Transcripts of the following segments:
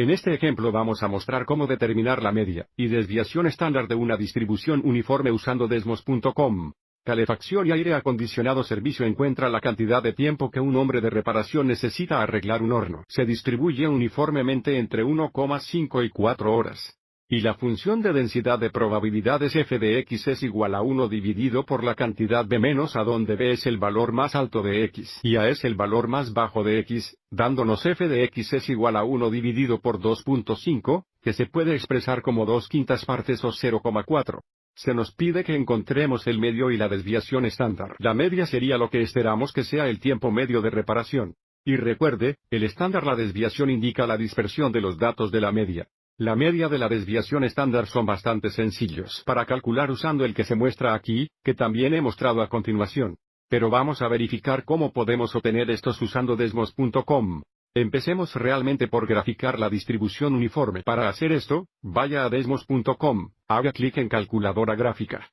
En este ejemplo vamos a mostrar cómo determinar la media y desviación estándar de una distribución uniforme usando desmos.com. Calefacción y aire acondicionado servicio encuentra la cantidad de tiempo que un hombre de reparación necesita arreglar un horno. Se distribuye uniformemente entre 1,5 y 4 horas. Y la función de densidad de probabilidades f de x es igual a 1 dividido por la cantidad de menos a donde b es el valor más alto de x y a es el valor más bajo de x, dándonos f de x es igual a 1 dividido por 2.5, que se puede expresar como 2 quintas partes o 0,4. Se nos pide que encontremos el medio y la desviación estándar. La media sería lo que esperamos que sea el tiempo medio de reparación. Y recuerde, el estándar la desviación indica la dispersión de los datos de la media. La media de la desviación estándar son bastante sencillos para calcular usando el que se muestra aquí, que también he mostrado a continuación. Pero vamos a verificar cómo podemos obtener estos usando desmos.com. Empecemos realmente por graficar la distribución uniforme. Para hacer esto, vaya a desmos.com, haga clic en calculadora gráfica.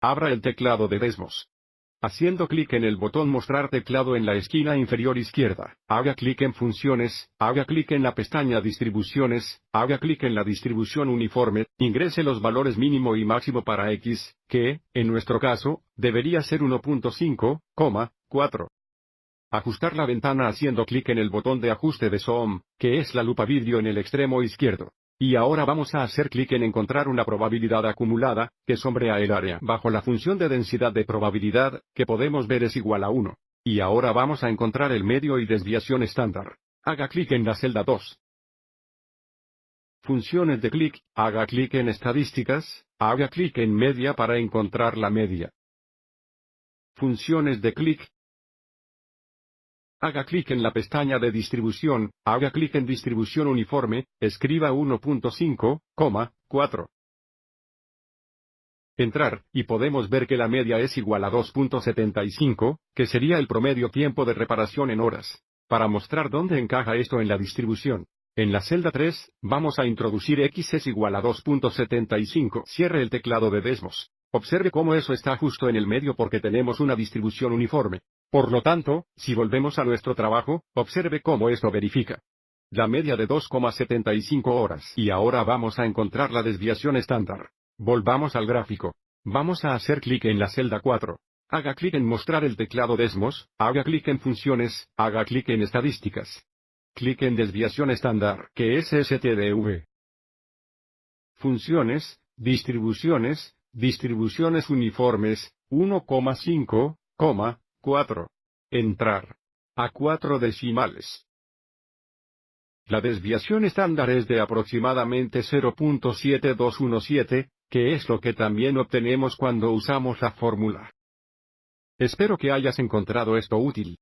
Abra el teclado de Desmos. Haciendo clic en el botón Mostrar teclado en la esquina inferior izquierda, haga clic en Funciones, haga clic en la pestaña Distribuciones, haga clic en la distribución uniforme, ingrese los valores mínimo y máximo para X, que, en nuestro caso, debería ser 1.5,4. Ajustar la ventana haciendo clic en el botón de ajuste de Zoom, que es la lupa vidrio en el extremo izquierdo. Y ahora vamos a hacer clic en encontrar una probabilidad acumulada, que sombrea el área bajo la función de densidad de probabilidad, que podemos ver es igual a 1. Y ahora vamos a encontrar el medio y desviación estándar. Haga clic en la celda 2. Funciones de clic, haga clic en estadísticas, haga clic en media para encontrar la media. Funciones de clic, haga clic en la pestaña de distribución, haga clic en distribución uniforme, escriba 1.5, 4. Entrar, y podemos ver que la media es igual a 2.75, que sería el promedio tiempo de reparación en horas. Para mostrar dónde encaja esto en la distribución. En la celda 3, vamos a introducir x es igual a 2.75. Cierre el teclado de Desmos. Observe cómo eso está justo en el medio porque tenemos una distribución uniforme. Por lo tanto, si volvemos a nuestro trabajo, observe cómo esto verifica. La media de 2,75 horas. Y ahora vamos a encontrar la desviación estándar. Volvamos al gráfico. Vamos a hacer clic en la celda 4. Haga clic en mostrar el teclado Desmos, haga clic en funciones, haga clic en estadísticas. Clic en desviación estándar, que es STDV. Funciones, distribuciones, distribuciones uniformes, 1,5, 4. Entrar. A cuatro decimales. La desviación estándar es de aproximadamente 0.7217, que es lo que también obtenemos cuando usamos la fórmula. Espero que hayas encontrado esto útil.